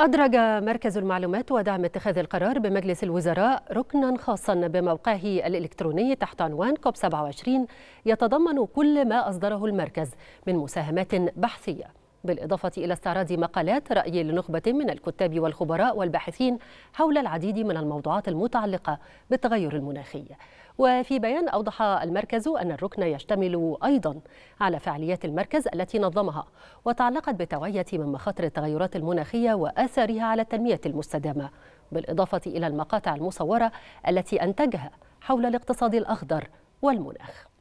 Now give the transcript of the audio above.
أدرج مركز المعلومات ودعم اتخاذ القرار بمجلس الوزراء ركنا خاصا بموقعه الإلكتروني تحت عنوان كوب 27 يتضمن كل ما أصدره المركز من مساهمات بحثية بالإضافة إلى استعراض مقالات رأي لنخبة من الكتاب والخبراء والباحثين حول العديد من الموضوعات المتعلقة بالتغير المناخي وفي بيان أوضح المركز أن الركن يشتمل أيضا على فعاليات المركز التي نظمها وتعلقت بتوعية من مخاطر التغيرات المناخية وآثارها على التنمية المستدامة بالإضافة إلى المقاطع المصورة التي أنتجها حول الاقتصاد الأخضر والمناخ